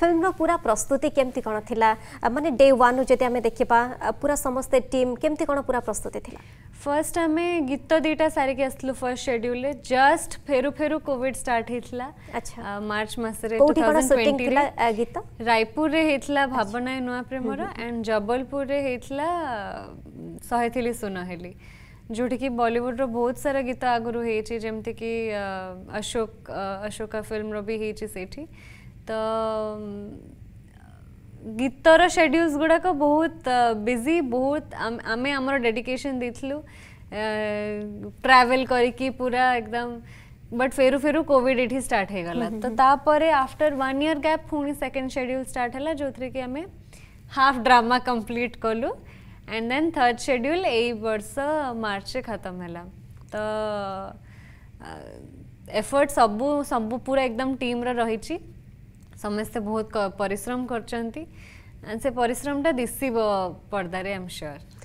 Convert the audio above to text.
film पूरा प्रस्तुति केमती कौन थी मानते डे ओानु जदि आम देखा पूरा समस्ते टीम केमती कौन पूरा प्रस्तुति थी फर्स्ट आम गीत दुईटा सारिक आसलु फर्स्ट शेड्यूल जस्ट फेरु फेरु कोविड स्टार्ट अच्छा मार्च गीत रायपुर भावना नुआ प्रेमर एंड जबलपुर रे होता शहे थी सुन हेली जोटिक बलीउड्र बहुत सारा गीत आगुरी होमती कि अशोक अशोका फिल्म भी होती तो गीतर शेड्यूल्स गुड़ाक बहुत ବିଜି बहुत आम आम ଡେଡିକେସନ୍ ଦେଇଥିଲୁ ଟ୍ରାଭେଲ୍ କରିକି पूरा एकदम बट फेरु फेरु कोविड एठी स्टार्ट हो गला तो तापर आफ्टर वन ईयर गैप पुणी सेकेंड शेड्यूल स्टार्ट है जो थे कि आम हाफ ड्रामा कंप्लीट कलु एंड देन थर्ड शेड्यूल यही वर्ष मार्च खत्म है तो एफर्ट सब सब पूरा एकदम टीम रही ସମସ୍ତେ ବହୁତ ପରିଶ୍ରମ କରୁଛନ୍ତି ସେ ପରିଶ୍ରମଟା ଦିଶିବ ପର୍ଦ୍ଦାରେ ଆଇ ଏମ୍ ସିଓର୍